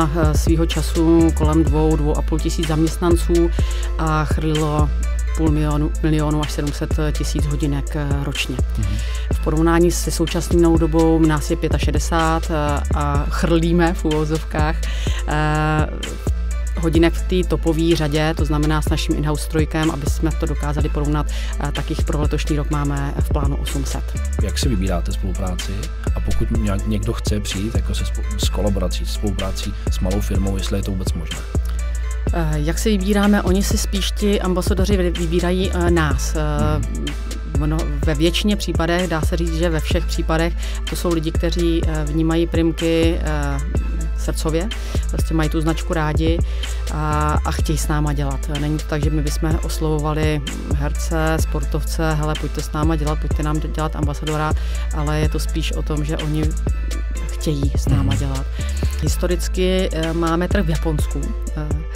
Eh, svýho času kolem dvou, dvou a půl tisíc zaměstnanců a chrlilo půl milionu, milionu až 700 tisíc hodinek eh, ročně. Mm-hmm. V porovnání se současnou dobou nás je 65 eh, a chrlíme v úvozovkách hodinek v té topové řadě, to znamená s naším in-house trojkem, aby jsme to dokázali porovnat, eh, tak jich pro letošní rok máme v plánu 800. Jak si vybíráte spolupráci a pokud někdo chce přijít jako se s kolaborací, spoluprácí s malou firmou, jestli je to vůbec možné? Eh, jak si vybíráme? Oni si spíš ti ambasadoři vybírají eh, nás. Hmm no, ve většině případech, dá se říct, že ve všech případech, to jsou lidi, kteří vnímají primky srdcově, prostě mají tu značku rádi a, a chtějí s náma dělat. Není to tak, že my bychom oslovovali herce, sportovce, hele, pojďte s náma dělat, pojďte nám dělat ambasadora, ale je to spíš o tom, že oni chtějí s náma mhm. dělat. Historicky eh, máme trh v Japonsku, eh,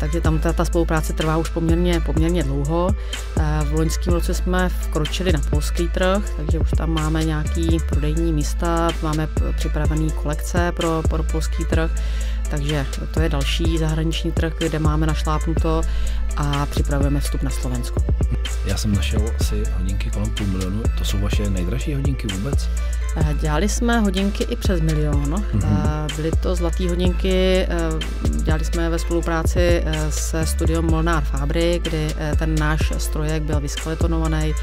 takže tam ta, ta spolupráce trvá už poměrně, poměrně dlouho. Eh, v loňském roce jsme vkročili na polský trh, takže už tam máme nějaký prodejní místa, máme připravené kolekce pro, pro polský trh, takže to je další zahraniční trh, kde máme našlápnuto a připravujeme vstup na Slovensko. Já jsem našel asi hodinky kolem půl milionu. To jsou vaše nejdražší hodinky vůbec? Eh, dělali jsme hodinky i přes milion. Mm-hmm. Byly to zlaté hodinky, eh, dělali jsme je ve spolupráci se studiem Molnár Fabry, kdy ten náš strojek byl vyskeletonovaný,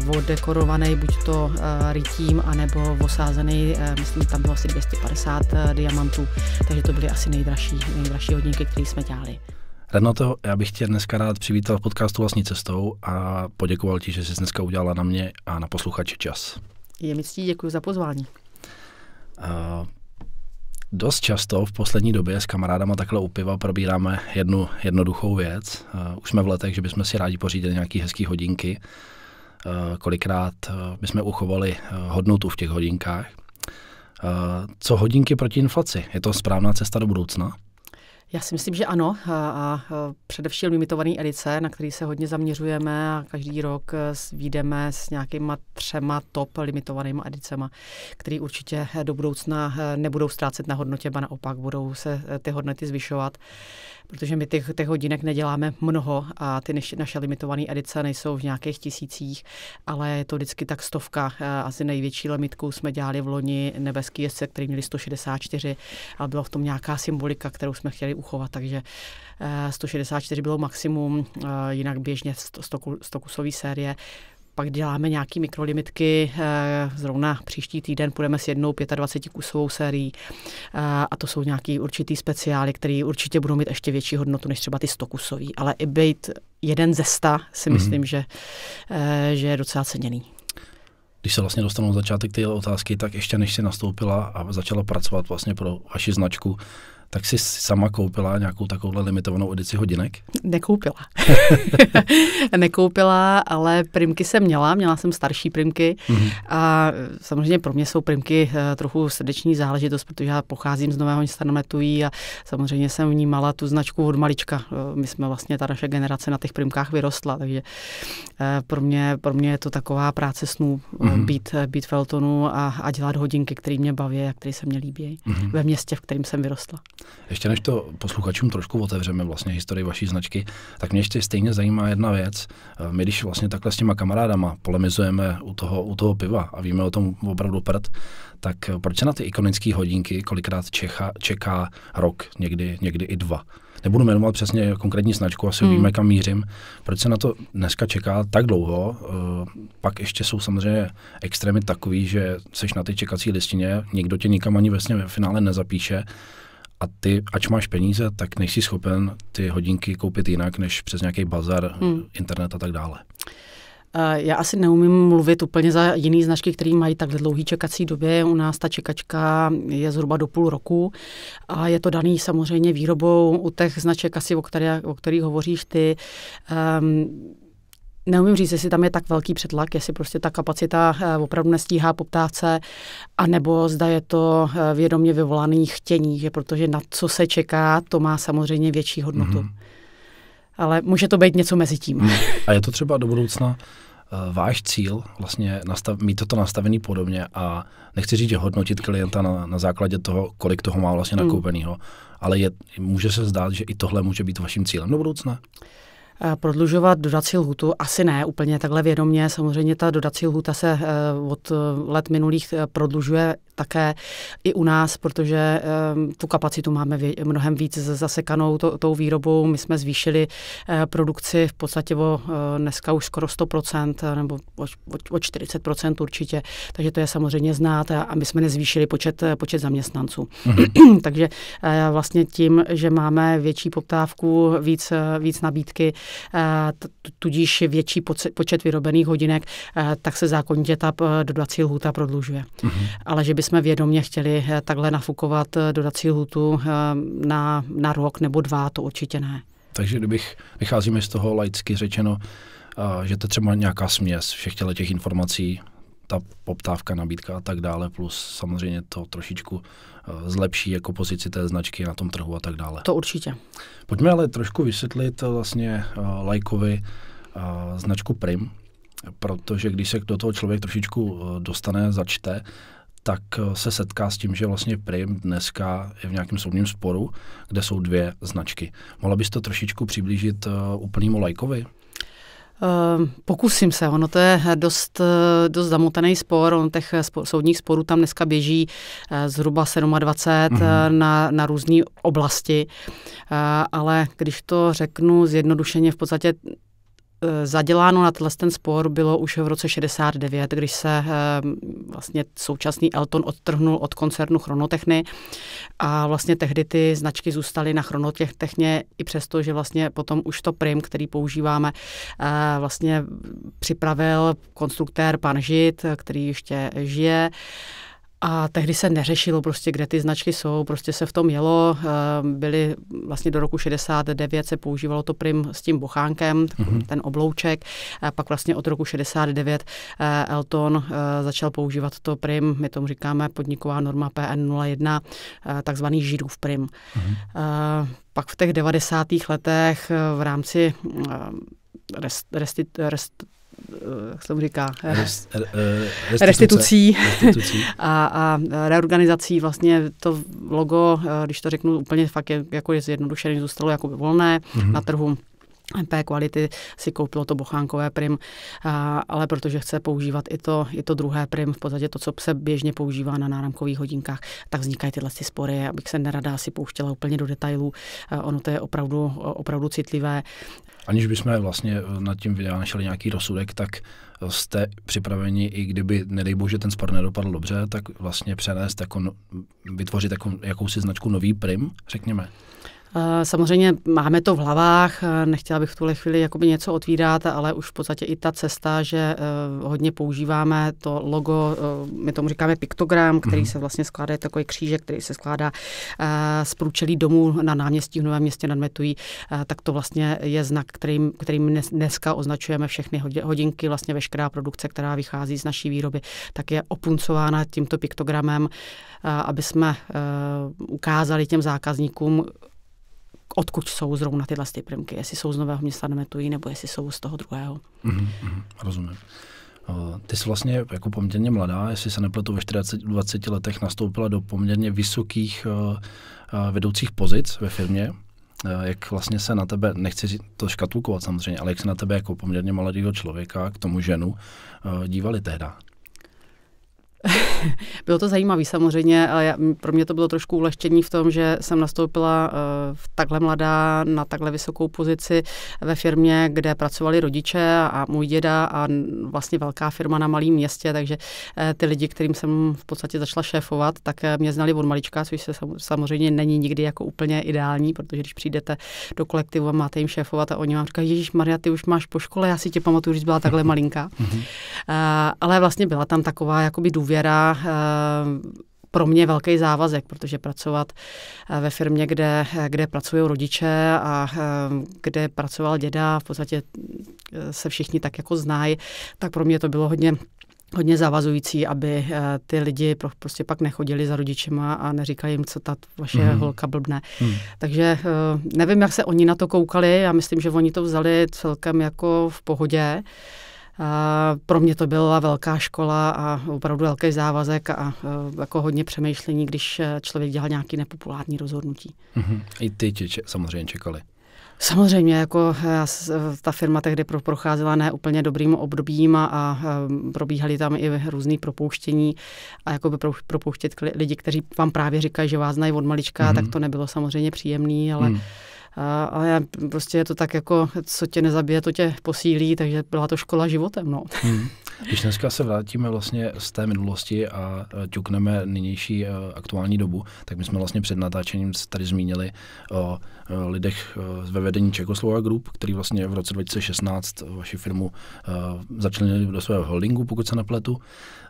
vodekorovaný buď to rytím, anebo osázený, myslím, tam bylo asi 250 diamantů, takže to byly asi nejdražší, nejdražší hodinky, které jsme dělali. Renato, já bych tě dneska rád přivítal v podcastu Vlastní cestou a poděkoval ti, že jsi dneska udělala na mě a na posluchače čas. Je mi ctí, děkuji za pozvání. Uh, dost často v poslední době s kamarádama takhle u piva probíráme jednu jednoduchou věc. Uh, už jsme v letech, že bychom si rádi pořídili nějaké hezké hodinky. Uh, kolikrát uh, bychom uchovali uh, hodnotu v těch hodinkách. Uh, co hodinky proti inflaci? Je to správná cesta do budoucna? Já si myslím, že ano. A, a především limitovaný edice, na který se hodně zaměřujeme a každý rok e, výjdeme s nějakýma třema top limitovanýma edicema, který určitě e, do budoucna e, nebudou ztrácet na hodnotě, ba naopak budou se ty hodnoty zvyšovat, protože my těch, těch hodinek neděláme mnoho a ty naše limitované edice nejsou v nějakých tisících, ale je to vždycky tak stovka. Asi největší limitku jsme dělali v loni nebeský jezdce, který měli 164, ale byla v tom nějaká symbolika, kterou jsme chtěli dokázali uchovat, takže 164 eh, bylo maximum, eh, jinak běžně 100 kusový série. Pak děláme nějaké mikrolimitky, eh, zrovna příští týden půjdeme s jednou 25 kusovou sérií a to jsou nějaký určitý speciály, které určitě budou mít ještě větší hodnotu než třeba ty 100 kusový, ale i být jeden ze 100 si mhm. myslím, mm-hmm. že, že je docela ceněný když se vlastně dostanu na začátek téhle otázky, tak ještě než si nastoupila a začala pracovat vlastně pro vaši značku, tak si sama koupila nějakou takovouhle limitovanou edici hodinek? Nekoupila. Nekoupila, ale primky jsem měla, měla jsem starší primky mm-hmm. a samozřejmě pro mě jsou primky eh, trochu srdeční záležitost, protože já pocházím z Nového Stanometují a samozřejmě jsem vnímala tu značku od malička. Eh, my jsme vlastně, ta naše generace na těch primkách vyrostla, takže eh, pro mě, pro mě je to taková práce snů mm-hmm. být, být Feltonu a, a dělat hodinky, které mě baví a které se mě líbí mm-hmm. ve městě, v kterém jsem vyrostla. Ještě než to posluchačům trošku otevřeme vlastně historii vaší značky, tak mě ještě stejně zajímá jedna věc. Eh, my když vlastně takhle s těma kamarádama polemizujeme u toho, u toho piva a víme o tom opravdu prd, tak eh, proč se na ty ikonické hodinky kolikrát čecha, čeká rok, někdy, někdy i dva? Nebudu jmenovat přesně konkrétní značku, asi hmm. víme, kam mířím. Proč se na to dneska čeká tak dlouho? Eh, pak ještě jsou samozřejmě extrémy takový, že seš na ty čekací listině, nikdo tě nikam ani vlastně ve finále nezapíše a ty, ač máš peníze, tak nejsi schopen ty hodinky koupit jinak, než přes nějaký bazar, hmm. internet a tak dále. Já asi neumím mluvit úplně za jiný značky, které mají takhle dlouhý čekací době. U nás ta čekačka je zhruba do půl roku a je to daný samozřejmě výrobou u těch značek asi, o, které, o kterých hovoříš ty. Um, Neumím říct, jestli tam je tak velký přetlak, jestli prostě ta kapacita eh, opravdu nestíhá poptávce, anebo zda je to eh, vědomě vyvolaný chtění, že protože na co se čeká, to má samozřejmě větší hodnotu. Mm-hmm. Ale může to být něco mezi tím. Mhm. A je to třeba do budoucna eh, váš cíl vlastně nastav, mít toto nastavený podobně a nechci říct, že hodnotit klienta na, na základě toho, kolik toho má vlastně hmm. nakoupeného, mm. ale je, může se zdát, že i tohle může být vaším cílem do budoucna? Uh, Eh, prodlužovat dodací lhutu asi ne úplně takhle vědomě. Samozřejmě ta dodací lhuta se eh, od eh, let minulých prodlužuje také i u nás, protože tu kapacitu máme mnohem víc zasekanou to, tou výrobou. My jsme zvýšili produkci v podstatě o dneska už skoro 100% nebo o, o 40% určitě, takže to je samozřejmě znát a my jsme nezvýšili počet, počet zaměstnanců. Mhm. takže vlastně tím, že máme větší poptávku, víc, víc nabídky, Eh, tudíž větší počet vyrobených hodinek, eh, tak se zákonitě ta eh, dodací lhůta prodlužuje. Mm-hmm. Ale že bychom vědomě chtěli takhle nafukovat dodací lhůtu na, na rok nebo dva, to určitě ne. Takže kdybych, vycházíme z toho laicky řečeno, že to třeba nějaká směs všech těch informací, ta poptávka, nabídka a tak dále, plus samozřejmě to trošičku Eh, zlepší jako pozici té značky na tom trhu a tak dále. To určitě. Pojďme ale trošku vysvětlit eh, vlastně eh, lajkovi značku Prim, protože když se do toho člověk trošičku dostane, začte, tak se setká s tím, že vlastně Prim dneska je v nějakém soudním sporu, kde jsou dvě značky. Mohla bys to trošičku přiblížit úplnému lajkovi? Ehm, pokusím se, ono to je dost, eh, dost zamotaný spor, on těch eh, soudních sporů tam dneska běží eh, zhruba 27 mm-hmm. na, na různé oblasti, ale když to řeknu zjednodušeně, v podstatě Eh, zaděláno na tenhle ten spor bylo už v roce 69, když se eh, vlastně současný Elton odtrhnul od koncernu Chronotechny a vlastně tehdy ty značky zůstaly na Chronotechně i přesto, že vlastně potom už to prim, který používáme, eh, vlastně připravil konstruktér pan Žid, který ještě žije a tehdy se neřešilo prostě, kde ty značky jsou, prostě se v tom jelo. Eh, byly vlastně do roku 69 se používalo to prim s tím bochánkem, mhm. ten oblouček. A pak vlastně od roku 69 eh, Elton eh, začal používat to prim, my tomu říkáme podniková norma PN01, takzvaný židův prim. Mhm. Pak v těch 90. letech v rámci rest, rest, Eh, jak se tomu říká, eh, eh, restituce. restitucí, restitucí. A, a reorganizací vlastně to logo, když to řeknu úplně fakt je, jako je zjednodušený zůstalo jako volné mm-hmm. na trhu. MP kvality si koupilo to bochánkové prim, ale protože chce používat i to, i to druhé prim, v podstatě to, co se běžně používá na náramkových hodinkách, tak vznikají tyhle ty spory, abych se nerada si pouštěla úplně do detailů. Ono to je opravdu, opravdu citlivé. Aniž bychom vlastně nad tím našli nějaký rozsudek, tak jste připraveni, i kdyby, nedej bože, ten spor nedopadl dobře, tak vlastně přenést, jako, no, vytvořit jako, jakousi značku nový prim, řekněme. Eh, samozřejmě máme to v hlavách, eh, nechtěla bych v tuhle chvíli jakoby něco otvírat, ale už v podstatě i ta cesta, že eh, hodně používáme to logo, my tomu říkáme piktogram, který mm-hmm. se vlastně skládá, je takový křížek, který se skládá z průčelí domů na náměstí v Novém městě nad Metují, tak to vlastně je znak, kterým, kterým dneska označujeme všechny hodinky, vlastně veškerá produkce, která vychází z naší výroby, tak je opuncována tímto piktogramem, aby jsme ukázali těm zákazníkům, odkud jsou zrovna tyhle ty prmky, jestli jsou z Nového města Nemetují, nebo jestli jsou z toho druhého. Mm-hmm, rozumím. Eh, ty jsi vlastně jako poměrně mladá, jestli se nepletu ve 40, 20 letech, nastoupila do poměrně vysokých eh, eh, vedoucích pozic ve firmě. Jak vlastně se na tebe, nechci to škatulkovat samozřejmě, ale jak se na tebe jako poměrně mladého člověka, k tomu ženu, dívali tehda? bylo to zajímavé samozřejmě, ale já, pro mě to bylo trošku ulehčení v tom, že jsem nastoupila uh, takhle mladá na takhle vysokou pozici ve firmě, kde pracovali rodiče a můj děda a vlastně velká firma na malém městě, takže uh, ty lidi, kterým jsem v podstatě začala šéfovat, tak uh, mě znali od malička, což se samozřejmě není nikdy jako úplně ideální, protože když přijdete do kolektivu a máte jim šéfovat a oni vám říkají, Ježíš Maria, ty už máš po škole, já si tě pamatuju, že byla takhle malinká. uh, ale vlastně byla tam taková jakoby důvěra důvěra eh, pro mě velký závazek, protože pracovat eh, ve firmě, kde, kde pracují rodiče a eh, kde pracoval děda, v podstatě se všichni tak jako znají, tak pro mě to bylo hodně hodně zavazující, aby ty lidi prostě pak nechodili za rodičima a neříkali jim, co ta vaše mm. holka blbne. Mm. Takže nevím, jak se oni na to koukali, já myslím, že oni to vzali celkem jako v pohodě. Pro mě to byla velká škola a opravdu velký závazek a e, jako hodně přemýšlení, když e, člověk dělal nějaké nepopulární rozhodnutí. Mm-hmm. I ty tě samozřejmě čekali. Samozřejmě, jako e, ta firma tehdy procházela ne úplně dobrým obdobím a, a probíhaly tam i různé propouštění a jako by propouštět lidi, kteří vám právě říkají, že vás znají od malička, mm-hmm. tak to nebylo samozřejmě příjemné, ale mm. A, a já, prostě je to tak jako, co tě nezabije, to tě posílí, takže byla to škola životem. No. Hmm. Když dneska se vrátíme vlastně z té minulosti a ťukneme nynější aktuální dobu, tak my jsme vlastně před natáčením tady zmínili o lidech e, ve vedení Čekoslova Group, který vlastně v roce 2016 vaši firmu e, začlenili do svého holdingu, pokud se nepletu.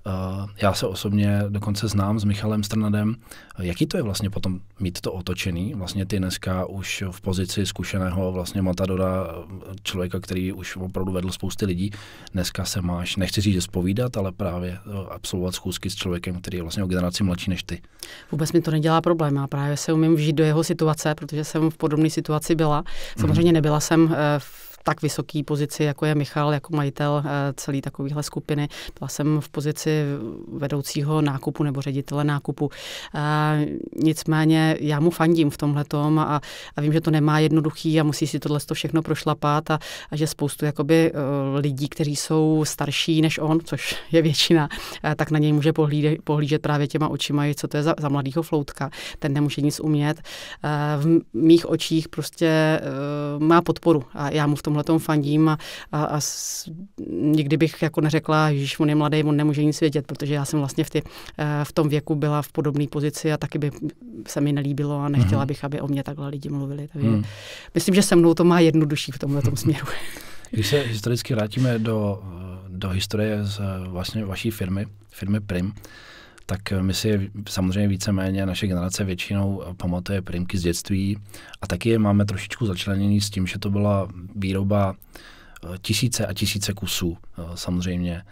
Eh, já se osobně dokonce znám s Michalem Strnadem. Eh, jaký to je vlastně potom mít to otočený? Vlastně ty dneska už v pozici zkušeného vlastně Matadora, eh, člověka, který už opravdu vedl spousty lidí, dneska se máš, nechci říct, že zpovídat, ale právě absolvovat schůzky s člověkem, který je vlastně o generaci mladší než ty. Vůbec mi to nedělá problém. Já právě se umím vžít do jeho situace, protože jsem v podobné situaci byla. Mhm. Samozřejmě nebyla jsem v tak vysoké pozici, jako je Michal, jako majitel eh, celé takovéhle skupiny. Byla jsem v pozici vedoucího nákupu nebo ředitele nákupu. A eh, nicméně já mu fandím v tomhle a, a vím, že to nemá jednoduchý a musí si tohle všechno prošlapat a, a že spoustu jakoby eh, lidí, kteří jsou starší než on, což je většina, tak na něj může pohlížet právě těma očima, co to je za, za mladýho floutka. Ten nemůže nic umět. V mých očích prostě má podporu a já mu v tom tomhle fandím a, a, a s, nikdy bych jako neřekla, že on je mladý, on nemůže nic vědět, protože já jsem vlastně v, ty, eh, v tom věku byla v podobné pozici a taky by se mi nelíbilo a nechtěla mhm. bych, aby o mě takhle lidi mluvili. Takže mm. Myslím, že se mnou to má jednodušší v tomhle směru. Když se historicky vrátíme do, do historie z eh, vlastně vaší firmy, firmy Prim, tak my si samozřejmě víceméně naše generace většinou pamatuje primky z dětství a taky je máme trošičku začleněný s tím, že to byla výroba Eh, tisíce a tisíce kusů eh, samozřejmě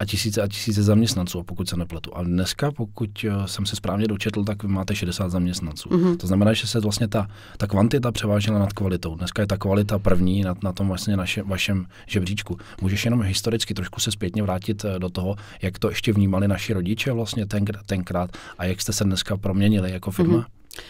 a tisíce a tisíce zaměstnanců, pokud se nepletu. A dneska, pokud eh, jsem se správně dočetl, tak vy máte 60 zaměstnanců. Mm-hmm. To znamená, že se vlastně ta, ta kvantita převážila nad kvalitou. Dneska je ta kvalita první na, na tom vlastně naše, vašem žebříčku. Můžeš jenom historicky trošku se zpětně vrátit do toho, jak to ještě vnímali naši rodiče vlastně ten, tenkrát a jak jste se dneska proměnili jako firma? Mm-hmm.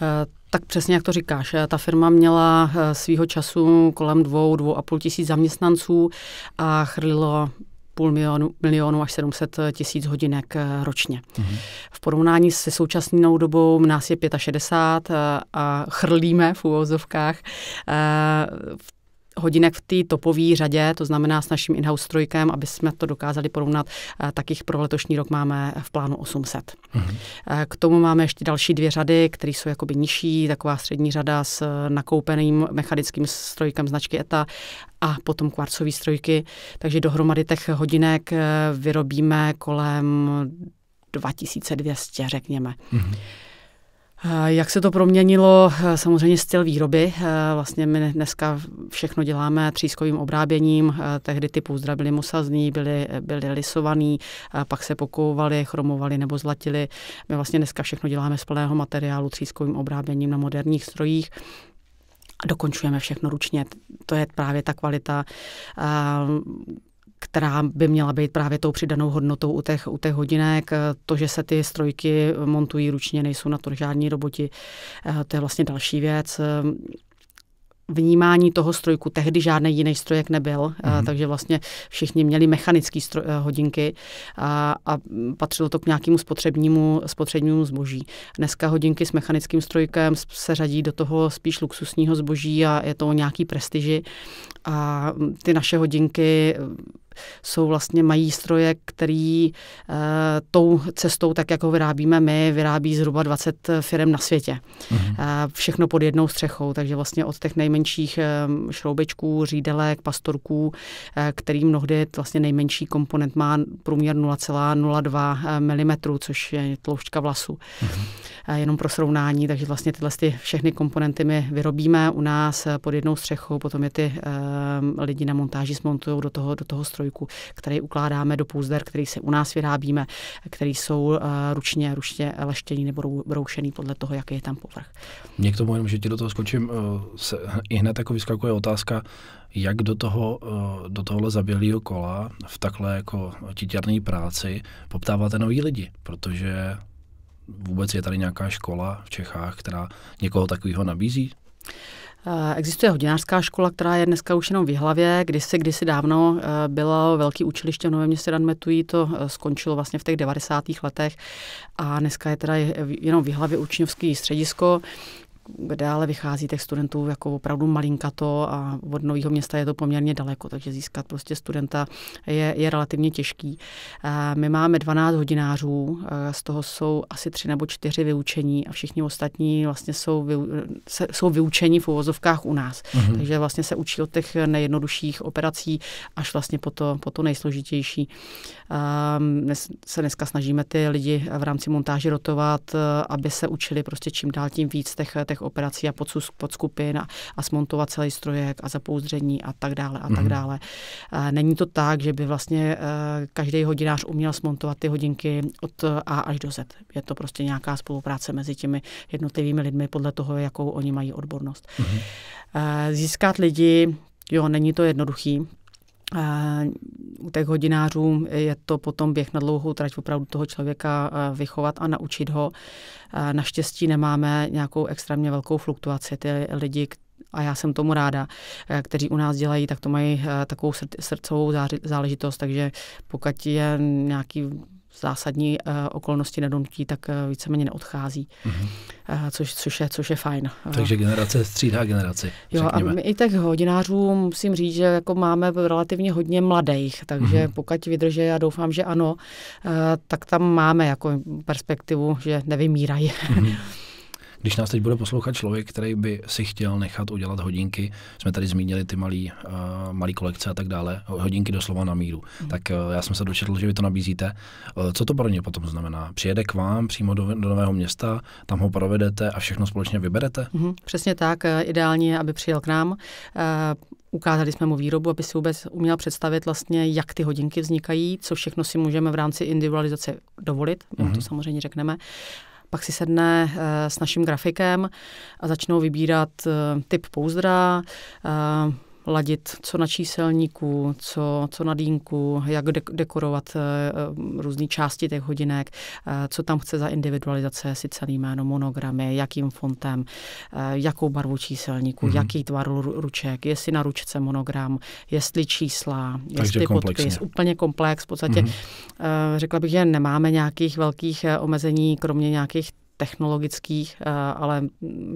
Eh, tak přesně, jak to říkáš. Eh, ta firma měla eh, svýho času kolem dvou, dvou a půl tisíc zaměstnanců a chrlilo půl milionu, milionu až 700 tisíc hodinek ročně. Mm-hmm. V porovnání se současnou dobou nás je 65 a chrlíme v úvozovkách v hodinek v té topové řadě, to znamená s naším in-house strojkem, aby jsme to dokázali porovnat, eh, tak jich pro letošní rok máme v plánu 800. Mhm. Eh, k tomu máme ještě další dvě řady, které jsou jakoby nižší, taková střední řada s eh, nakoupeným mechanickým strojkem značky ETA a potom kvarcový strojky. Takže dohromady těch hodinek vyrobíme kolem 2200, řekněme. Mm-hmm. Eh, jak se to proměnilo? Eh, samozřejmě styl výroby. Eh, vlastně my dneska všechno děláme třískovým obráběním. Tehdy ty pouzdra byly musazný, byly, byly lisovaný, pak se pokouvaly, chromovaly nebo zlatily. My vlastně dneska všechno děláme z plného materiálu třískovým obráběním na moderních strojích dokončujeme všechno ručně. To je právě ta kvalita která by měla být právě tou přidanou hodnotou u těch, u těch hodinek. To, že se ty strojky montují ručně, nejsou na to žádní roboti, eh, to je vlastně další věc vnímání toho strojku. Tehdy žádný jiný strojek nebyl, mm-hmm. takže vlastně všichni měli mechanické eh, hodinky a, a patřilo to k nějakému spotřebnímu, spotřebnímu zboží. Dneska hodinky s mechanickým strojkem se řadí do toho spíš luxusního zboží a je to o nějaký prestiži. A ty naše hodinky jsou vlastně mají stroje, který e, tou cestou, tak jak ho vyrábíme my, vyrábí zhruba 20 firm na světě. Mm-hmm. E, všechno pod jednou střechou, takže vlastně od těch nejmenších e, šroubečků, řídelek, pastorků, e, který mnohdy vlastně nejmenší komponent má průměr 0,02 mm, což je tloušťka vlasu. Mm-hmm. E, jenom pro srovnání, takže vlastně tyhle ty všechny komponenty my vyrobíme u nás pod jednou střechou, potom je ty ehm, lidi na montáži smontují do toho, do toho stroje trojku, který ukládáme do půzder, který se u nás vyrábíme, který jsou eh, ručně, ručně leštěný nebo broušený podle toho, jaký je tam povrch. Mě k tomu jenom, že ti do toho skočím, eh, se, i hned jako vyskakuje otázka, jak do, toho, eh, do tohohle zabělého kola v takhle jako titěrné práci poptáváte nový lidi, protože vůbec je tady nějaká škola v Čechách, která někoho takového nabízí? Eh, existuje hodinářská škola, která je dneska už jenom v Hlavě. Kdysi, kdysi dávno eh, bylo velký učiliště v Novém městě Danmetují, to eh, skončilo vlastně v těch 90. letech a dneska je teda jenom v Hlavě učňovský středisko kde ale vychází těch studentů jako opravdu malinkato a od nového města je to poměrně daleko, takže získat prostě studenta je, je relativně těžký. My máme 12 hodinářů, z toho jsou asi tři nebo čtyři vyučení a všichni ostatní vlastně jsou, vy, se, jsou vyučení v uvozovkách u nás. Mhm. Takže vlastně se učí od těch nejjednodušších operací až vlastně po to, po to nejsložitější. Dnes, se dneska snažíme ty lidi v rámci montáže rotovat, aby se učili prostě čím dál tím víc těch, těch těch operací a podskupin a, a smontovat celý strojek a zapouzdření a tak dále a tak mm-hmm. dále. Není to tak, že by vlastně eh, každý hodinář uměl smontovat ty hodinky od eh, A až do Z. Je to prostě nějaká spolupráce mezi těmi jednotlivými lidmi podle toho, jakou oni mají odbornost. Mm-hmm. Získat lidi, jo, není to jednoduchý, u těch hodinářů je to potom běh na dlouhou trať opravdu toho člověka eh, vychovat a naučit ho. Naštěstí nemáme nějakou extrémně velkou fluktuaci. Ty lidi, a já jsem tomu ráda, eh, kteří u nás dělají, tak to mají eh, takovou srdcovou záležitost, takže pokud je nějaký zásadní eh, okolnosti nedonutí, tak eh, víceméně neodchází, mm-hmm. což, což, je, což je fajn. Takže generace střídá generaci. Jo, a my i tak hodinářů musím říct, že jako máme relativně hodně mladých, takže mm-hmm. pokud vydrží, já doufám, že ano, tak tam máme jako perspektivu, že nevymírají. Mm-hmm. Když nás teď bude poslouchat člověk, který by si chtěl nechat udělat hodinky, jsme tady zmínili ty malé uh, eh, malý kolekce a tak dále, hodinky doslova na míru. Mm. Tak uh, já jsem se dočetl, že vy to nabízíte. Uh, co to pro ně potom znamená? Přijede k vám přímo do, do nového města, tam ho provedete a všechno společně vyberete? Mm, přesně tak, ideálně je, aby přijel k nám. Ukázali jsme mu výrobu, aby si vůbec uměl představit vlastně, jak ty hodinky vznikají, co všechno si můžeme v rámci individualizace dovolit, mm-hmm. to mhm. samozřejmě řekneme pak si sedne eh, s naším grafikem a začnou vybírat eh, typ pouzdra, eh, ladit, co na číselníku, co, co na dýnku, jak de- dekorovat e, eh, eh, různé části těch hodinek, e, co tam chce za individualizace, si celý jméno, monogramy, jakým fontem, e, jakou barvu číselníku, mm-hmm. jaký tvar ruček, jestli na ručce monogram, jestli čísla, Takže jestli komplexně. podpis, úplně komplex. V podstatě mm-hmm. řekla bych, že nemáme nějakých velkých omezení, kromě nějakých technologických, eh, ale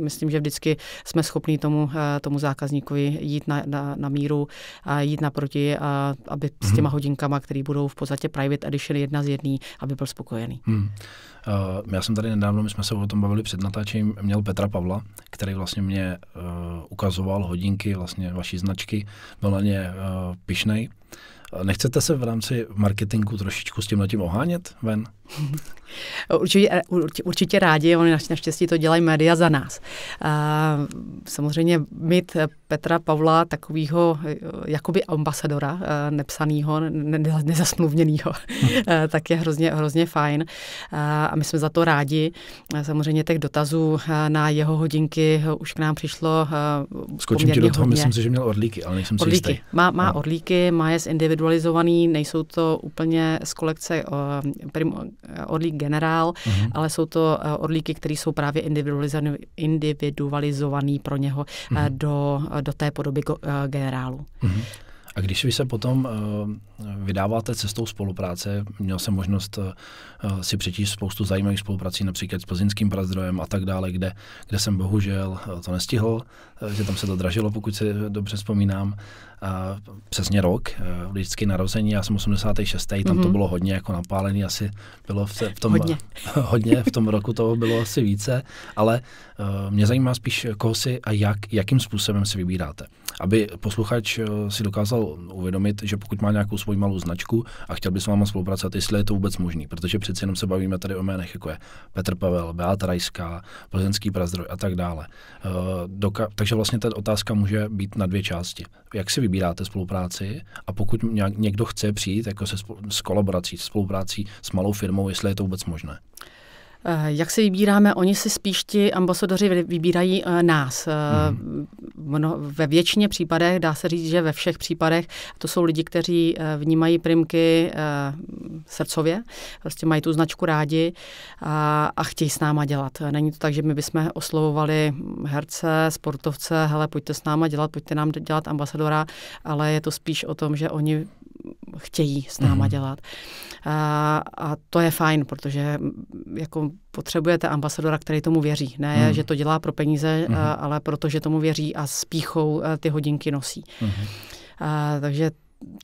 myslím, že vždycky jsme schopni tomu, eh, tomu zákazníkovi jít na, na, na míru, a jít naproti, aby s mhm. těma hodinkama, které budou v podstatě private edition jedna z jedný, aby byl spokojený. Hmm. Eh, já jsem tady nedávno, my jsme se o tom bavili před natáčením, měl Petra Pavla, který vlastně mě ukazoval hodinky vlastně vaší značky, byl na ně pišnej. Nechcete se v rámci marketingu trošičku s tím tím ohánět ven? Určitě, určitě rádi, oni naštěstí to dělají média za nás. Samozřejmě mít Petra Pavla takového eh, jakoby ambasadora, eh, nepsaného, nezasmluvněného, eh, tak je hrozně, hrozně fajn a my jsme za to rádi. Samozřejmě těch dotazů na jeho hodinky už k nám přišlo Skočím ti do toho, hodně. myslím si, že měl orlíky, ale nejsem orlíky. si jistý. Má, má no. orlíky, má je zindividualizovaný, nejsou to úplně z kolekce prim, Eh, orlík generál, mm-hmm. ale jsou to eh, orlíky, které jsou právě individualizované pro něho mm-hmm. do, do té podoby generálu. Mm-hmm. A když vy se potom uh, vydáváte cestou spolupráce, měl jsem možnost uh, si přečíst spoustu zajímavých spoluprací, například s plzeňským prazdrojem a tak dále, kde, kde jsem bohužel to nestihl, že tam se to dražilo, pokud si dobře vzpomínám. Eh, přesně rok, lidský eh, narození, já jsem 86. Mm-hmm. tam to mhm. bylo hodně jako napálený, asi bylo v, v tom, hodně. hodně, v tom roku toho bylo asi více, ale eh, mě zajímá spíš, koho si a jak, jakým způsobem si vybíráte. Aby posluchač si dokázal uvědomit, že pokud má nějakou svoji malou značku a chtěl by s váma spolupracovat, jestli je to vůbec možný, protože přeci jenom se bavíme tady o jménech, jako je Petr Pavel, Beata Rajská, Plzeňský prazdroj a tak dále. Doka- takže vlastně ta otázka může být na dvě části. Jak si vybíráte vybíráte spolupráci a pokud někdo chce přijít jako se, s kolaborací, spoluprácí s malou firmou, jestli je to vůbec možné. Eh, jak si vybíráme? Oni si spíš ti ambasadoři vybírají eh, nás. Eh, hmm. ve většině případech, dá se říct, že ve všech případech, to jsou lidi, kteří vnímají primky srdcově, prostě mají tu značku rádi a, a chtějí s náma dělat. Není to tak, že my bychom oslovovali herce, sportovce, hele, pojďte s náma dělat, pojďte nám dělat ambasadora, ale je to spíš o tom, že oni chtějí s náma mm. dělat. A, a to je fajn, protože jako potřebujete ambasadora, který tomu věří. Ne, mm. že to dělá pro peníze, mm. a, mhm. ale protože tomu věří a s píchou e, ty hodinky nosí. Mm. A, takže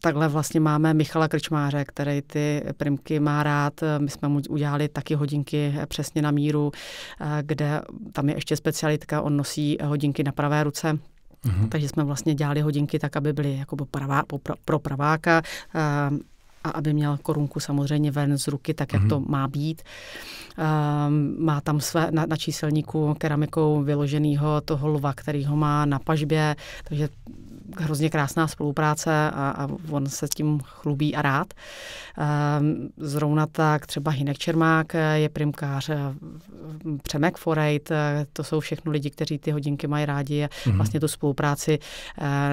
takhle vlastně máme Michala Krčmáře, který ty primky má rád. My jsme mu udělali taky hodinky e, přesně na míru, e, kde tam je ještě specialitka, on nosí hodinky na pravé ruce Mm-hmm. Takže jsme vlastně dělali hodinky tak, aby byly jako pravá, pro praváka a, eh, a aby měl korunku samozřejmě ven z ruky, tak jak mm-hmm. to má být. Ehm, má tam své, na, na číselníku keramikou vyloženýho toho lva, který ho má na pažbě, takže hrozně krásná spolupráce a, a on se s tím chlubí a rád. Ehm, zrovna tak třeba Hinek Čermák eh, je primkář, eh, Přemek Forejt, eh, to jsou všechno lidi, kteří ty hodinky mají rádi a mhm. vlastně tu spolupráci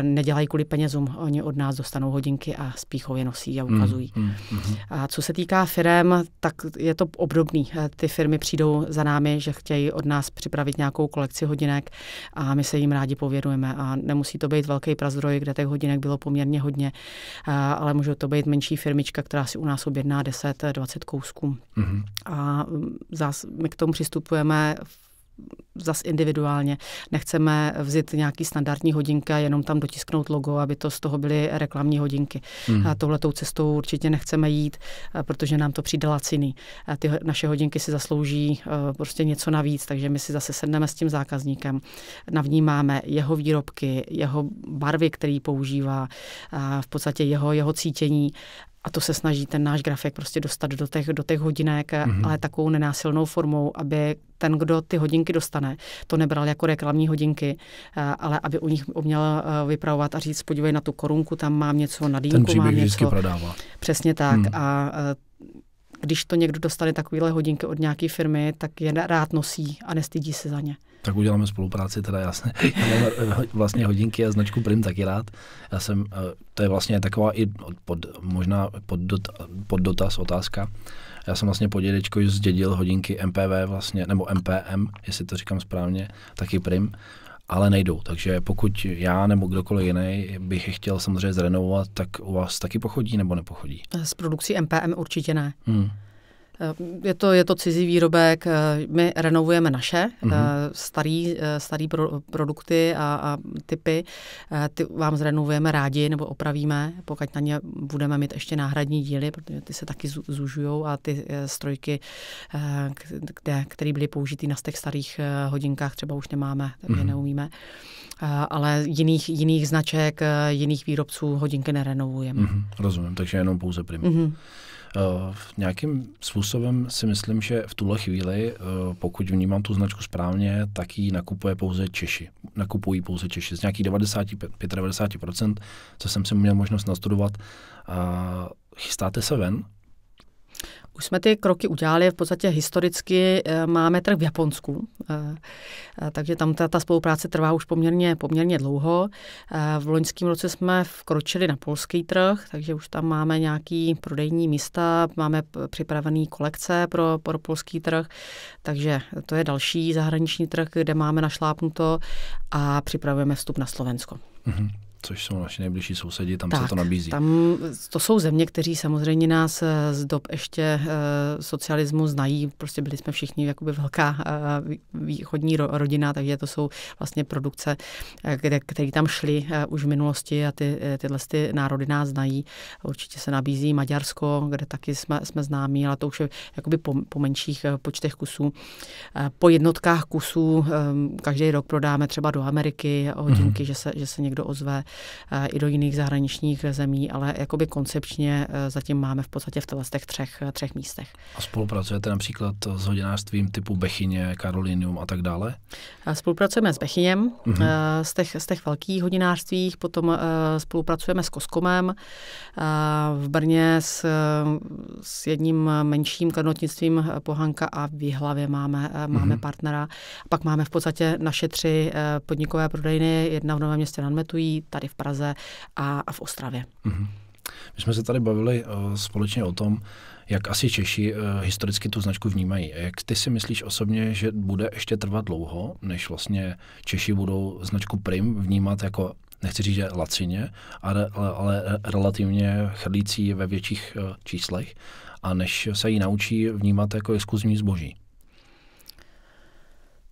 nedělají kvůli penězům. Oni od nás dostanou hodinky a s je nosí a mhm, ukazují. Mhm, a co se týká firem, tak je to obdobný. Ty firmy přijdou za námi, že chtějí od nás připravit nějakou kolekci hodinek a my se jim rádi pověrujeme a nemusí to být velký zdroje, kde těch hodinek bylo poměrně hodně, ale může to být menší firmička, která si u nás objedná 10-20 kousků. Mm-hmm. A mm, zás my k tomu přistupujeme v zas individuálně. Nechceme vzít nějaký standardní hodinky a jenom tam dotisknout logo, aby to z toho byly reklamní hodinky. Mm. A touhletou cestou určitě nechceme jít, eh, protože nám to přijde laciný. A ty naše hodinky si zaslouží eh, prostě něco navíc, takže my si zase sedneme s tím zákazníkem, navnímáme jeho výrobky, jeho barvy, který používá, v podstatě jeho, jeho cítění a to se snaží ten náš grafik prostě dostat do těch, do těch hodinek, mm-hmm. ale takovou nenásilnou formou, aby ten, kdo ty hodinky dostane, to nebral jako reklamní hodinky, eh, ale aby u nich uměl eh, vypravovat a říct, podívej na tu korunku, tam mám něco na dýmku, Ten příběh mám něco. prodává. Přesně tak. Mm. A eh, když to někdo dostane takovéhle hodinky od nějaké firmy, tak je rád nosí a nestydí se za ně. Tak uděláme spolupráci, teda jasně. Já mám eh, vlastně hodinky a značku Prim taky rád. Já jsem, eh, to je vlastně taková i pod, možná pod, dot, pod dotaz, otázka. Já jsem vlastně po dědečkovi zdědil hodinky MPV vlastně, nebo MPM, jestli to říkám správně, taky Prim ale nejdou. Takže pokud já nebo kdokoliv jiný bych je chtěl samozřejmě zrenovovat, tak u vás taky pochodí nebo nepochodí? S produkcí MPM určitě ne. Hmm. Eh, je to, je to cizí výrobek, eh, my renovujeme naše mm-hmm. starý, starý pro, produkty a, a typy. Ty vám zrenovujeme rádi nebo opravíme, pokud na ně budeme mít ještě náhradní díly, protože ty se taky zužují a ty strojky, které byly použity na těch starých hodinkách, třeba už nemáme, takže mm-hmm. neumíme. Ale jiných, jiných značek, jiných výrobců hodinky nerenovujeme. Mm-hmm. Rozumím, takže jenom pouze prima. Mm-hmm. Eh, nějakým způsobem si myslím, že v tuhle chvíli, eh, pokud vnímám tu značku správně, tak ji nakupuje pouze Češi. Nakupují pouze Češi. Z nějakých 95-90%, co jsem si měl možnost nastudovat. uh, chystáte se ven? Už jsme ty kroky udělali, v podstatě historicky eh, máme trh v Japonsku, eh, eh, takže tam ta, ta spolupráce trvá už poměrně, poměrně dlouho. V loňském roce jsme vkročili na polský trh, takže už tam máme nějaký prodejní místa, máme připravené kolekce pro, pro polský trh, takže to je další zahraniční trh, kde máme našlápnuto a připravujeme vstup na Slovensko. Mm-hmm což jsou naši nejbližší sousedi, tam tak, se to nabízí. Tam to jsou země, kteří samozřejmě nás eh, z dob ještě eh, socialismu znají. Prostě byli jsme všichni jakoby velká eh, východní rodina, takže to jsou vlastně produkce, kde, které tam šly už v minulosti a ty, tyhle ty národy nás znají. Určitě se nabízí Maďarsko, kde taky jsme, jsme známí, ale to už je jakoby po, po menších počtech kusů. Po jednotkách kusů každý rok prodáme třeba do Ameriky hodinky, mm-hmm. že, se, že se někdo ozve. Eh, i do jiných zahraničních zemí, ale jakoby koncepčně eh, zatím máme v podstatě v těch třech, eh, třech místech. A spolupracujete například s hodinářstvím typu Bechyně, Karolinium a tak dále? Spolupracujeme s Bechyněm, mm-hmm. z, těch, z těch velkých hodinářstvích, potom spolupracujeme s Koskomem, v Brně s, s jedním menším karnotnictvím Pohanka a v hlavě máme, máme mm-hmm. partnera. Pak máme v podstatě naše tři podnikové prodejny, jedna v Novém městě nadmetují, tady tady v Praze a, a v Ostravě. Mm-hmm. My jsme se tady bavili uh, společně o tom, jak asi Češi uh, historicky tu značku vnímají. Jak ty si myslíš osobně, že bude ještě trvat dlouho, než vlastně Češi budou značku Prim vnímat jako nechci říct, že lacině, ale, ale, ale relativně chrlící ve větších uh, číslech, a než se ji naučí vnímat jako exkluzivní zboží?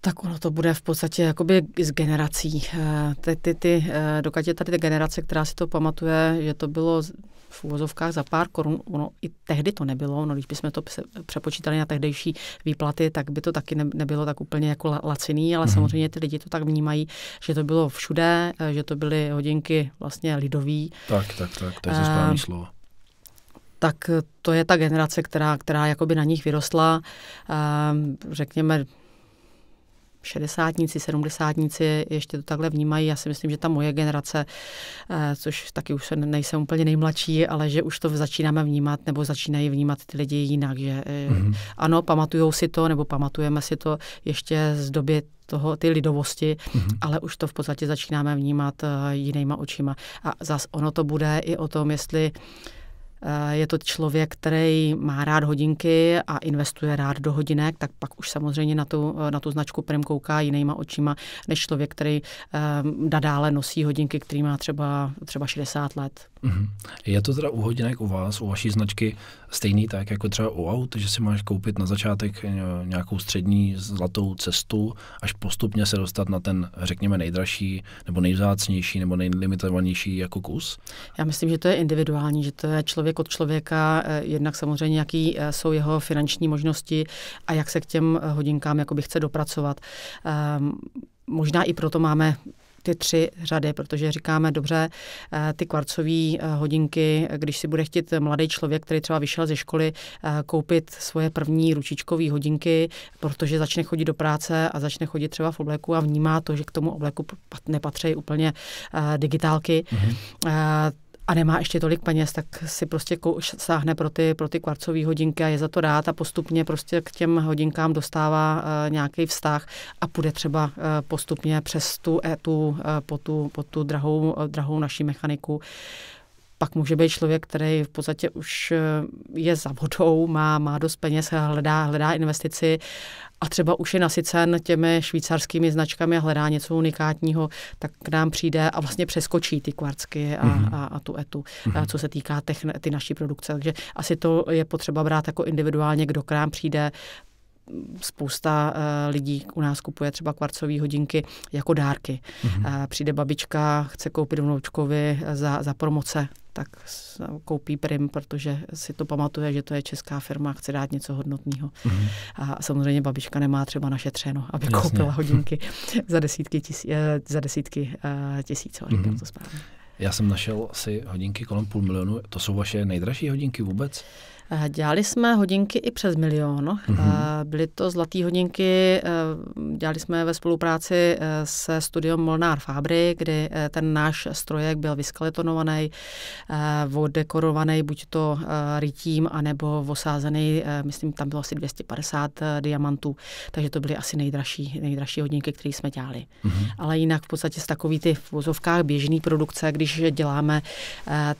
Tak ono to bude v podstatě jakoby z generací. Eh, ty, ty, ty, eh, dokud je tady ta generace, která si to pamatuje, že to bylo v úvozovkách za pár korun, ono i tehdy to nebylo, no když bychom to přepočítali na tehdejší výplaty, tak by to taky nebylo tak úplně jako laciný, ale mm-hmm. samozřejmě ty lidi to tak vnímají, že to bylo všude, eh, že to byly hodinky vlastně lidový. Tak, tak, tak, to je správné slovo tak to je ta generace, která, která jakoby na nich vyrostla, řekněme, šedesátníci, sedmdesátníci ještě to takhle vnímají. Já si myslím, že ta moje generace, eh, což taky už nejsem úplně nejmladší, ale že už to začínáme vnímat nebo začínají vnímat ty lidi jinak. Že, mm-hmm. Ano, pamatujou si to nebo pamatujeme si to ještě z doby toho, ty lidovosti, mm-hmm. ale už to v podstatě začínáme vnímat eh, jinýma očima. A zas ono to bude i o tom, jestli Eh, je to člověk, který má rád hodinky a investuje rád do hodinek, tak pak už samozřejmě na tu, eh, na tu značku Prim kouká jinýma očima, než člověk, který eh, nadále nosí hodinky, který má třeba, třeba 60 let. Mhm. Je to teda u hodinek u vás, u vaší značky stejný tak jako třeba u aut, že si máš koupit na začátek eh, nějakou střední zlatou cestu, až postupně se dostat na ten, řekněme, nejdražší nebo nejvzácnější nebo nejlimitovanější jako kus? Já myslím, že to je individuální, že to je člověk od člověka, eh, jednak samozřejmě, jaký eh, jsou jeho finanční možnosti a jak se k těm hodinkám jakoby chce dopracovat. Um, Možná i proto máme ty tři řady, protože říkáme dobře, eh, ty kvarcové eh, hodinky, eh, když si bude chtít mladý člověk, který třeba vyšel ze školy, koupit svoje první ručičkové hodinky, protože začne chodit do práce a začne chodit třeba v obleku a vnímá to, že k tomu obleku nepatří úplně digitálky, mm-hmm a nemá ještě tolik peněz, tak si prostě sáhne pro ty, pro ty kvarcové hodinky a je za to rád a postupně prostě k těm hodinkám dostává uh, eh, nějaký vztah a půjde třeba uh, postupně přes tu eh, tu uh, po tu, po tu drahou, uh, drahou naší mechaniku pak může být člověk, který v podstatě už eh, je za vodou, má, má dost peněz, hledá, hledá investici a třeba už je nasycen těmi švýcarskými značkami a hledá něco unikátního, tak k nám přijde a vlastně přeskočí ty kvarcky a, mm-hmm. a, a tu etu, mm-hmm. co se týká těch, ty naší produkce. Takže asi to je potřeba brát jako individuálně, kdo k nám přijde, spousta uh, lidí u nás kupuje třeba kvarcové hodinky jako dárky. Mm-hmm. Uh, přijde babička, chce koupit vnoučkovi za, za promoce tak koupí Prim, protože si to pamatuje, že to je česká firma a chce dát něco hodnotného. Mm-hmm. A samozřejmě babička nemá třeba našetřeno, aby Jasně. koupila hodinky za desítky, tisí, eh, za desítky eh, tisíc. mm-hmm. to správně. Já jsem našel si hodinky kolem půl milionu. To jsou vaše nejdražší hodinky vůbec? Eh, dělali jsme hodinky i přes milion. Mm-hmm. Byly to zlaté hodinky, eh, dělali jsme ve spolupráci se studiem Molnár Fabry, kdy ten náš strojek byl vyskeletonovaný, vodekorovaný buď to rytím, anebo osázený, myslím, tam bylo asi 250 diamantů, takže to byly asi nejdražší, nejdražší hodinky, které jsme dělali. Mm-hmm. Ale jinak v podstatě z takový ty v vozovkách běžný produkce, když děláme,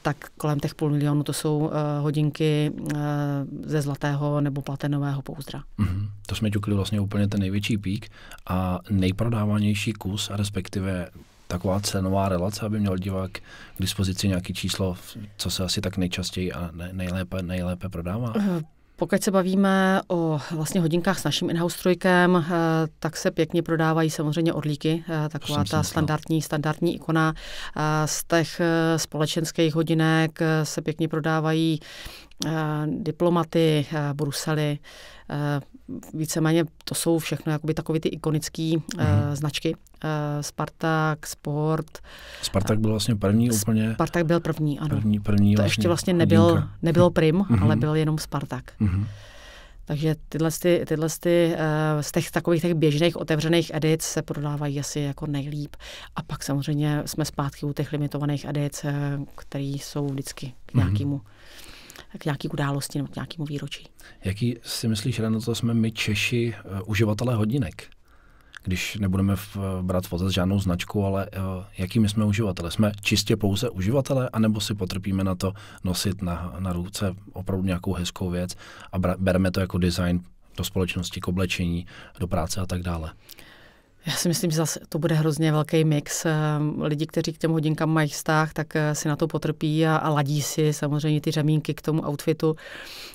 tak kolem těch půl milionu to jsou hodinky Eh, ze zlatého nebo platenového pouzdra. Mm-hmm. To jsme ťukli vlastně úplně ten největší pík a nejprodávanější kus, a respektive taková cenová relace, aby měl divák k dispozici nějaký číslo, co se asi tak nejčastěji a nejlépe, nejlépe prodává? Eh, pokud se bavíme o vlastně hodinkách s naším in-house trojkem, eh, tak se pěkně prodávají samozřejmě odlíky, taková ta no. standardní, standardní ikona. Z těch společenských hodinek se pěkně prodávají Eh, diplomaty, eh, Brusely, eh, víceméně to jsou všechno jakoby takové ty ikonické mm. značky. Spartak, Sport. Spartak byl vlastně první úplně? Spartak byl první, ano. První, první to vlastně ještě vlastně nebyl, nebyl Prim, mm. ale byl jenom Spartak. Mm. Takže tyhle, ty, tyhle ty, z těch takových těch běžných otevřených edic se prodávají asi jako nejlíp. A pak samozřejmě jsme zpátky u těch limitovaných edic, které jsou vždycky k mhm. nějakému mm-hmm k nějaký události nebo k nějakému výročí. Jaký si myslíš, Reno, to jsme my Češi uh, uživatelé hodinek? Když nebudeme v, uh, brát potaz žádnou značku, ale uh, eh, jakými jsme uživatelé? Jsme čistě pouze uživatelé, anebo si potrpíme na to nosit na, na ruce opravdu nějakou hezkou věc a bra, bereme to jako design do společnosti, k oblečení, do práce a tak dále? Uh, já si myslím, že zase to bude hrozně velký mix. Ehm, lidi, kteří k těm hodinkám mají vztah, tak eh, si na to potrpí a, a ladí si samozřejmě ty řemínky k tomu outfitu.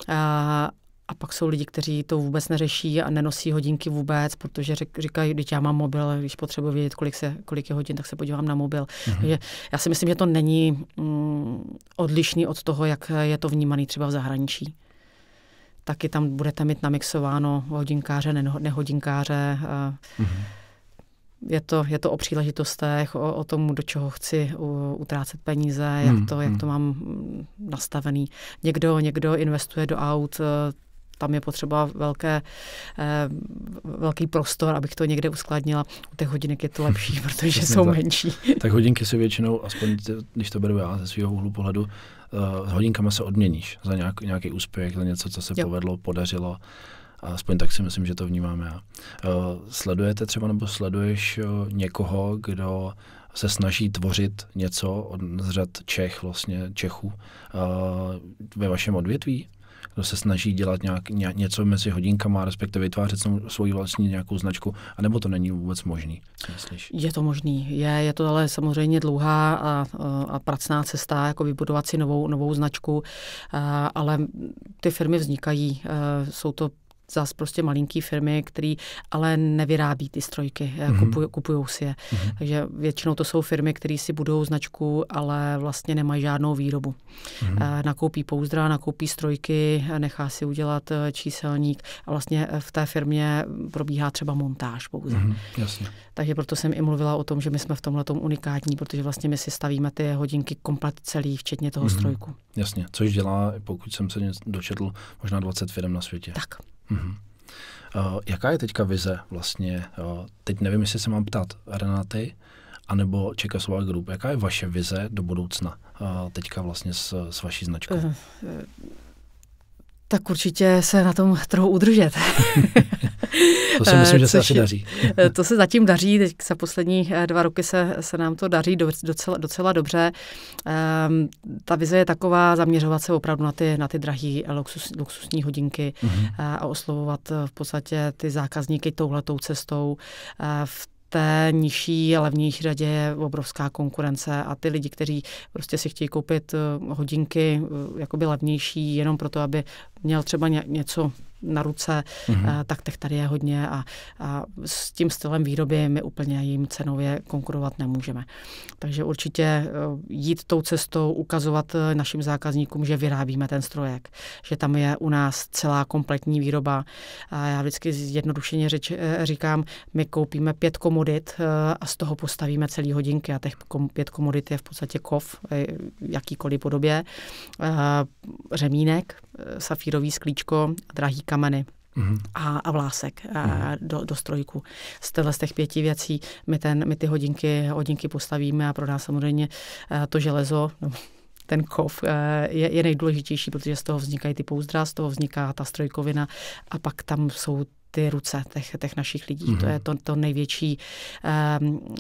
A, eh, a pak jsou lidi, kteří to vůbec neřeší a nenosí hodinky vůbec, protože řek, říkají, když já mám mobil, když potřebuji vědět, kolik, se, kolik je hodin, tak se podívám na mobil. Mhm. Takže já si myslím, že to není mm, odlišný od toho, jak je to vnímaný třeba v zahraničí taky tam budete mít namixováno hodinkáře, nehodinkáře. Mm-hmm je to, je to o příležitostech, o, o tom, do čeho chci utrácet peníze, jak, hmm, to, jak hmm. to mám mm, nastavený. Někdo, někdo investuje do aut, eh, tam je potřeba velké, eh, velký prostor, abych to někde uskladnila. U těch hodinek je to lepší, protože jsou tak. menší. tak hodinky si většinou, aspoň když to beru já ze svého úhlu pohledu, eh, hodinkama se odměníš za nějak, nějaký úspěch, za něco, co se jo. povedlo, podařilo. Aspoň tak si myslím, že to vnímám já. Eh, sledujete třeba nebo sleduješ eh, někoho, kdo se snaží tvořit něco od řad Čech, vlastně Čechů, eh, ve vašem odvětví? Kdo se snaží dělat nějak, něco mezi hodinkama, respektive vytvářet svou vlastní nějakou značku, anebo to není vůbec možný? Myslíš? Je to možný. Je, je to ale samozřejmě dlouhá a, a pracná cesta, jako vybudovat si novou, novou značku, a, ale ty firmy vznikají. A, jsou to zas prostě malinký firmy, který, ale nevyrábí ty strojky, mm-hmm. kupují kupujou si je. Mm-hmm. Takže většinou to jsou firmy, které si budou značku, ale vlastně nemají žádnou výrobu. Mm-hmm. Nakoupí pouzdra, nakoupí strojky, eh, nechá si udělat číselník a vlastně v té firmě probíhá třeba montáž pouze. Mm-hmm. Jasně. Takže proto jsem i mluvila o tom, že my jsme v tomhle unikátní, protože vlastně my si stavíme ty hodinky komplet celý, včetně toho mm-hmm. strojku. Jasně, což dělá, pokud jsem se dočetl, možná 20 firm na světě. Tak. Mm-hmm. Uh, jaká je teďka vize vlastně? Uh, teď nevím, jestli se mám ptát Renaty, anebo Čekasová Group. Jaká je vaše vize do budoucna uh, teďka vlastně s, s vaší značkou? Uh, uh tak určitě se na tom trochu udržet. to si myslím, že se eh, asi daří. Eh, to se zatím daří, teď za poslední eh, dva roky se, se nám to daří docela, docela dobře. Um, ta vize je taková, zaměřovat se opravdu na ty, na ty drahé luxus, luxusní hodinky mm-hmm. a oslovovat v podstatě ty zákazníky touhletou cestou. V té nižší a levnější řadě je obrovská konkurence a ty lidi, kteří prostě si chtějí koupit hodinky jakoby levnější jenom proto, aby měl třeba ně, něco na ruce, mm-hmm. tak těch tady je hodně a, a s tím stylem výroby my úplně jim cenově konkurovat nemůžeme. Takže určitě eh, jít tou cestou, ukazovat eh, našim zákazníkům, že vyrábíme ten strojek, že tam je u nás celá kompletní výroba. A já vždycky jednodušeně řeč, říkám, my koupíme pět komodit a z toho postavíme celý hodinky a těch pět komodit je v podstatě kov, jakýkoliv podobě, řemínek, safír papírový sklíčko, drahý kameny. Mhm. A, a vlásek a mhm. do, do strojku. Z z těch pěti věcí my, ten, my ty hodinky, hodinky postavíme a pro nás samozřejmě eh, to železo, no, ten kov eh, je, je nejdůležitější, protože z toho vznikají ty pouzdra, z toho vzniká ta strojkovina a pak tam jsou ty ruce těch, těch našich lidí. Mm-hmm. To mhm. je to, to největší. Um,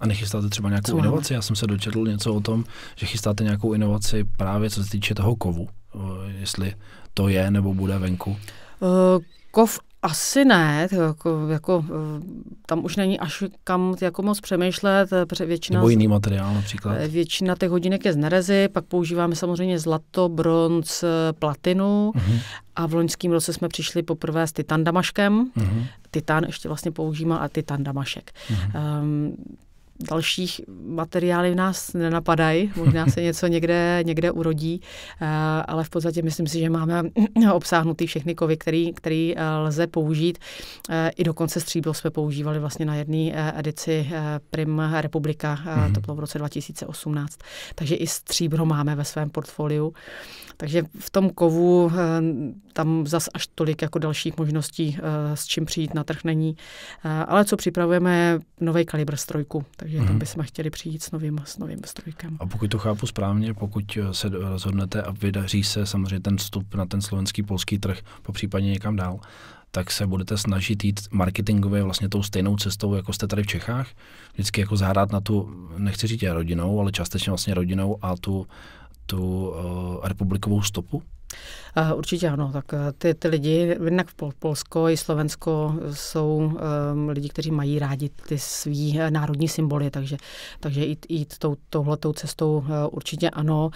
a nechystáte třeba nějakou inovaci? Já jsem se dočetl něco o tom, že chystáte nějakou inovaci právě co se týče toho kovu jestli to je nebo bude venku? E, kov asi ne, jako, jako, e, tam už není až kam jako moc přemýšlet. E, většina, Nebo jiný materiál například. Většina těch hodinek je z nerezy, pak používáme samozřejmě zlato, bronz, platinu uh-huh. a v loňském roce jsme přišli poprvé s titandamaškem. Uh-huh. Mhm. Titan ještě vlastně používá a titan damašek. Uh-huh. Um, dalších materiály v nás nenapadají, možná se něco někde, někde urodí, eh, ale v podstatě myslím si, že máme obsáhnutý všechny kovy, který, který eh, lze použít. Eh, I dokonce stříbro jsme používali vlastně na jedné edici Prim Republika, mm-hmm. to bylo v roce 2018. Takže i stříbro máme ve svém portfoliu. Takže v tom kovu tam zas až tolik jako dalších možností, s čím přijít na trh není. Ale co připravujeme, nový kalibr strojku. Takže takže mm-hmm. tam mhm. bychom chtěli přijít s novým, s novým strojkem. A pokud to chápu správně, pokud eh, se rozhodnete a vydaří se samozřejmě ten vstup na ten slovenský, polský trh, popřípadně někam dál, tak se budete snažit jít marketingově vlastně tou stejnou cestou, jako jste tady v Čechách. Vždycky jako zahrát na tu, nechci říct rodinou, ale částečně vlastně rodinou a tu, tu uh, republikovou stopu? Eh, určitě ano, tak eh, ty, ty lidi, jednak v Polsko i Slovensko eh, jsou um, lidi, kteří mají rádi ty svý národní symboly, takže, takže jít, jít tou, touhletou cestou uh, určitě ano,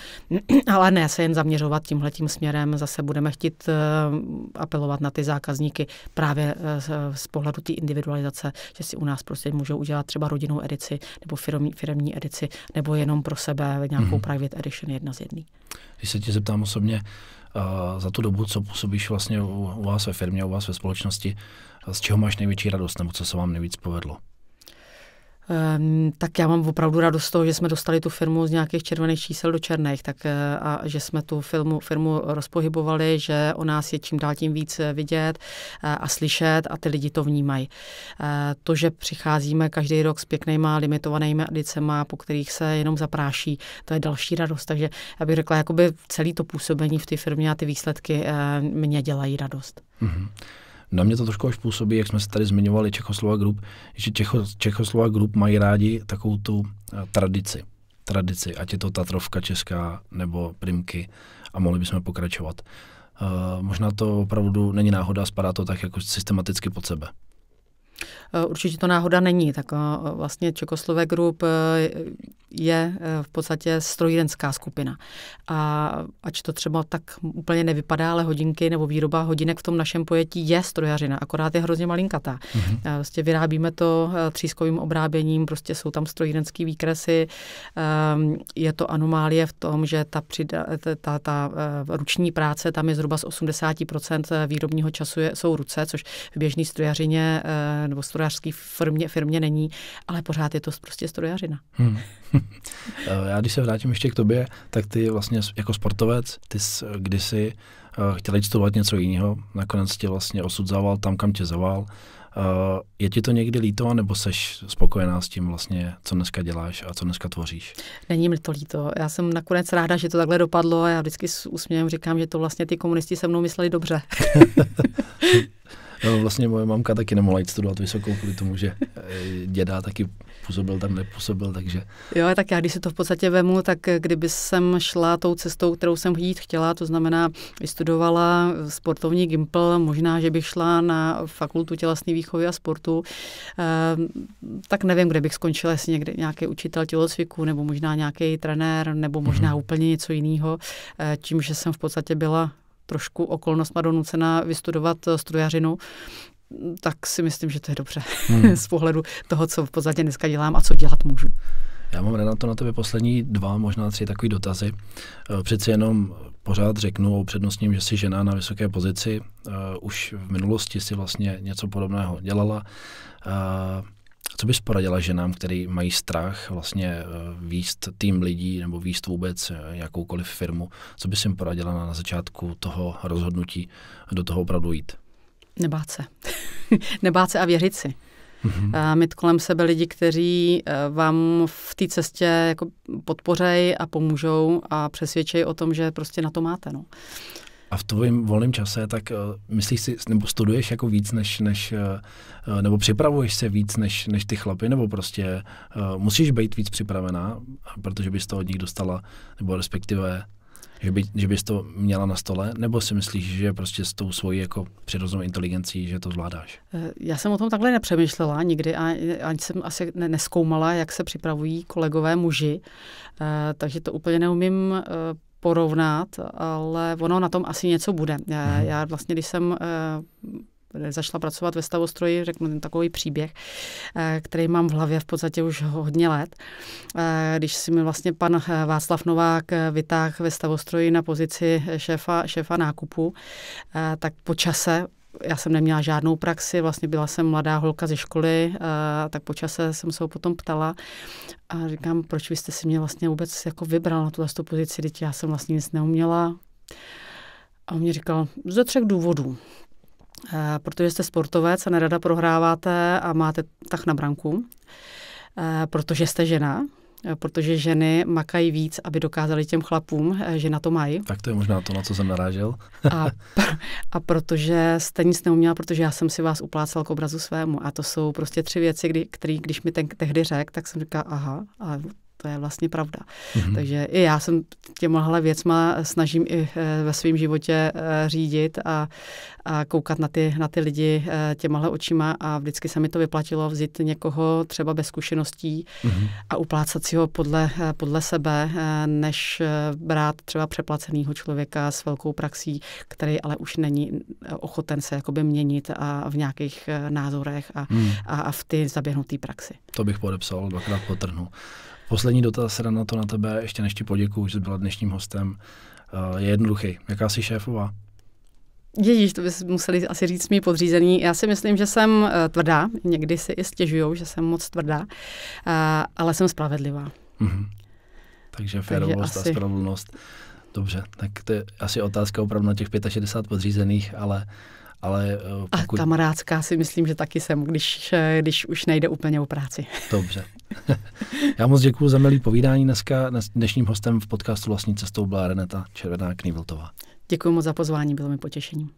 ale ne se jen zaměřovat tímhletím směrem, zase budeme chtít uh, apelovat na ty zákazníky právě uh, z pohledu té individualizace, že si u nás prostě můžou udělat třeba rodinnou edici nebo firmní, firmní edici, nebo jenom pro sebe nějakou mm-hmm. private edition jedna z jedný když se tě zeptám osobně, uh, za tu dobu, co působíš vlastně u, u vás ve firmě, u vás ve společnosti, z čeho máš největší radost nebo co se vám nejvíc povedlo? Ehm, tak já mám opravdu radost z toho, že jsme dostali tu firmu z nějakých červených čísel do černých tak, eh, a že jsme tu firmu, firmu rozpohybovali, že o nás je čím dál tím víc eh, vidět eh, a slyšet a ty lidi to vnímají. To, že přicházíme každý rok s pěknýma limitovanými adicema, po kterých se jenom zapráší, to je další radost. Takže já bych řekla, jakoby celý to působení v té firmě a ty výsledky mě dělají radost. Mm-hmm. Na mě to trošku až působí, jak jsme se tady zmiňovali Čechoslova Group, že Čecho, Čechoslova Group mají rádi takovou tu eh, tradici. Tradici, ať je to Tatrovka česká nebo Primky a mohli bychom pokračovat. Uh, možná to opravdu není náhoda, spadá to tak jako systematicky pod sebe. Eh, určitě to náhoda není. Tak eh, vlastně Čekoslové Group eh, je v podstatě strojírenská skupina. A ač to třeba tak úplně nevypadá, ale hodinky nebo výroba hodinek v tom našem pojetí je strojařina, akorát je hrozně malinkatá. Mm-hmm. Vlastně vyrábíme to třískovým obráběním, prostě jsou tam strojírenské výkresy. Ehm, je to anomálie v tom, že ta, přida, ta, ta, ta ruční práce, tam je zhruba z 80% výrobního času je, jsou ruce, což v běžné strojařině nebo strojařský firmě, firmě není, ale pořád je to prostě strojařina. Hmm. Já když se vrátím ještě k tobě, tak ty vlastně jako sportovec, ty jsi eh, kdysi eh, chtěl jít studovat něco jiného, nakonec tě vlastně osud zavál tam, kam tě zavál. Uh, eh, je ti to někdy líto, nebo seš spokojená s tím vlastně, co dneska děláš a co dneska tvoříš? Není mi to líto. Já jsem nakonec ráda, že to takhle dopadlo a já vždycky s úsměvem říkám, že to vlastně ty komunisti se mnou mysleli dobře. No, vlastně moje mamka taky nemohla jít studovat vysokou kvůli tomu, že eh, děda taky působil tam, nepůsobil, takže... Jo, tak já když si to v podstatě vemu, tak eh, kdyby jsem šla tou cestou, kterou jsem jít chtěla, to znamená vystudovala sportovní gimpl, možná, že bych šla na fakultu tělesné výchovy a sportu, eh, tak nevím, kde bych skončila, jestli někde nějaký učitel tělocviku, nebo možná nějaký trenér, nebo možná mm-hmm. úplně něco jiného, že jsem v podstatě byla trošku okolnostma donucena vystudovat eh, strojařinu, tak si myslím, že to je dobře hmm. z pohledu toho, co v podstatě dneska dělám a co dělat můžu. Já mám rád na to na tebe poslední dva, možná tři takové dotazy. Eh, přeci jenom pořád řeknu o přednostním, že jsi žena na vysoké pozici. Eh, už v minulosti si vlastně něco podobného dělala. Co bys poradila ženám, který mají strach vlastně eh, výst tým lidí nebo výst vůbec eh, jakoukoliv firmu? Co bys jim poradila na začátku toho rozhodnutí do toho opravdu jít? Nebát se. Nebát se a věřit si. Mm-hmm. A mít kolem sebe lidi, kteří eh, vám v té cestě jako podpořejí a pomůžou a přesvědčí o tom, že prostě na to máte. No a v tvém volném čase, tak eh, myslíš si, nebo studuješ jako víc než, než eh, nebo připravuješ se víc než, než ty chlapy, nebo prostě eh, musíš být víc připravená, protože bys to od nich dostala, nebo respektive že, by, že bys to měla na stole, nebo si myslíš, že prostě s tou svojí jako přirozenou inteligencí, že to zvládáš? Já jsem o tom takhle nepřemýšlela nikdy a ani jsem asi neskoumala, jak se připravují kolegové muži, takže to úplně neumím porovnat, ale ono na tom asi něco bude. Já, mhm. já vlastně, když jsem eh, zašla pracovat ve stavostroji, řeknu ten takový příběh, eh, který mám v hlavě v podstatě už hodně let. Eh, když si mi vlastně pan Václav Novák vytáhl ve stavostroji na pozici šéfa, šéfa nákupu, tak po čase já jsem neměla žádnou praxi, vlastně byla jsem mladá holka ze školy, a eh, tak po čase jsem se ho potom ptala a říkám, proč vy jste si mě vlastně vůbec jako vybral na tuhle pozici, teď já jsem vlastně nic neuměla. A on mě říkal, ze třech důvodů. E, protože jste sportovec a nerada prohráváte a máte tak na branku. E, protože jste žena, Eh, protože ženy makají víc, aby dokázali těm chlapům, eh, že na to mají. Tak to je možná to, na co jsem narážel. a, a protože jste nic neuměla, protože já jsem si vás uplácel k obrazu svému. A to jsou prostě tři věci, kdy, které, když mi ten tehdy řekl, tak jsem říkal, aha, a to je vlastně pravda. Mm-hmm. Takže i já jsem těmhle věcma snažím i eh, ve svém životě eh, řídit a, a koukat na ty, na ty lidi eh, těmhle očima a vždycky se mi to vyplatilo vzít někoho třeba bez zkušeností mm-hmm. a uplácat si ho podle, podle sebe, než brát třeba přeplaceného člověka s velkou praxí, který ale už není ochoten se jakoby měnit a v nějakých názorech a, mm. a, a v ty zaběhnuté praxi. To bych podepsal, dvakrát potrhnu. Poslední dotaz, na to na tebe, ještě než ti poděkuju, že jsi byla dnešním hostem, eh, je jednoduchý. Jaká jsi šéfová? Ježíš, to bys museli asi říct mý podřízený. Já si myslím, že jsem eh, tvrdá. Někdy si i stěžují, že jsem moc tvrdá, eh, ale jsem spravedlivá. Mm-hmm. Takže férovost asi... a spravedlnost. Dobře, tak to je asi otázka opravdu na těch 65 podřízených, ale ale pokud... A kamarádská si myslím, že taky jsem, když, když už nejde úplně o práci. Dobře, Já moc děkuji za milý povídání dneska. Dnešním hostem v podcastu Vlastní cestou byla Reneta Červená Kniviltová. Děkuji moc za pozvání, bylo mi potěšením.